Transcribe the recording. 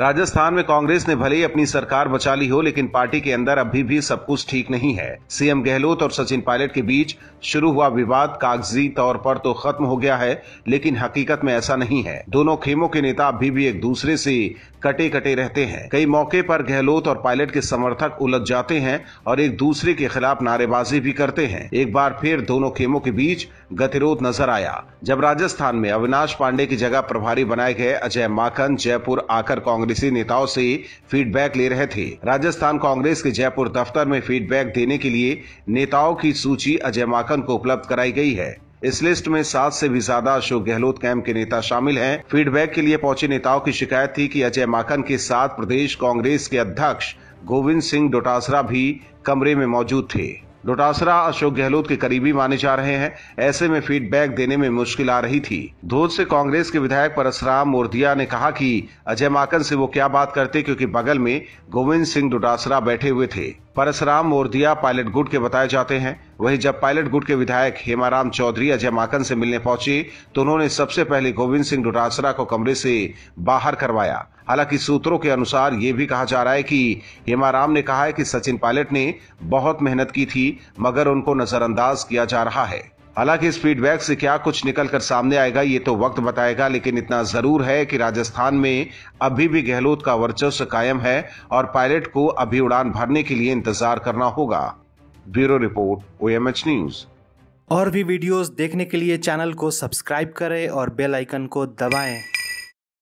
राजस्थान में कांग्रेस ने भले ही अपनी सरकार बचा ली हो लेकिन पार्टी के अंदर अभी भी सब कुछ ठीक नहीं है सीएम गहलोत और सचिन पायलट के बीच शुरू हुआ विवाद कागजी तौर पर तो खत्म हो गया है लेकिन हकीकत में ऐसा नहीं है दोनों खेमों के नेता अभी भी एक दूसरे से कटे कटे रहते हैं कई मौके पर गहलोत और पायलट के समर्थक उलझ जाते हैं और एक दूसरे के खिलाफ नारेबाजी भी करते हैं एक बार फिर दोनों खेमों के बीच गतिरोध नजर आया जब राजस्थान में अविनाश पांडे की जगह प्रभारी बनाए गए अजय माकन जयपुर आकर कांग्रेसी नेताओं से फीडबैक ले रहे थे राजस्थान कांग्रेस के जयपुर दफ्तर में फीडबैक देने के लिए नेताओं की सूची अजय माकन को उपलब्ध कराई गई है इस लिस्ट में सात से भी ज्यादा अशोक गहलोत कैंप के नेता शामिल हैं फीडबैक के लिए पहुंचे नेताओं की शिकायत थी कि अजय माकन के साथ प्रदेश कांग्रेस के अध्यक्ष गोविंद सिंह डोटासरा भी कमरे में मौजूद थे डोटासरा अशोक गहलोत के करीबी माने जा रहे हैं ऐसे में फीडबैक देने में मुश्किल आ रही थी धोध से कांग्रेस के विधायक परसराम मोरदिया ने कहा कि अजय माकन से वो क्या बात करते क्योंकि बगल में गोविंद सिंह डोटासरा बैठे हुए थे परसराम मोरदिया पायलट गुट के बताए जाते हैं वहीं जब पायलट गुट के विधायक हेमाराम चौधरी अजय माकन से मिलने पहुंचे तो उन्होंने सबसे पहले गोविंद सिंह डोटासरा को कमरे से बाहर करवाया हालांकि सूत्रों के अनुसार ये भी कहा जा रहा है कि हेमाराम ने कहा है कि सचिन पायलट ने बहुत मेहनत की थी मगर उनको नजरअंदाज किया जा रहा है हालांकि इस फीडबैक से क्या कुछ निकल कर सामने आएगा ये तो वक्त बताएगा लेकिन इतना जरूर है कि राजस्थान में अभी भी गहलोत का वर्चस्व कायम है और पायलट को अभी उड़ान भरने के लिए इंतजार करना होगा ब्यूरो रिपोर्ट ओएमएच न्यूज और भी वीडियोस देखने के लिए चैनल को सब्सक्राइब करें और बेल आइकन को दबाएं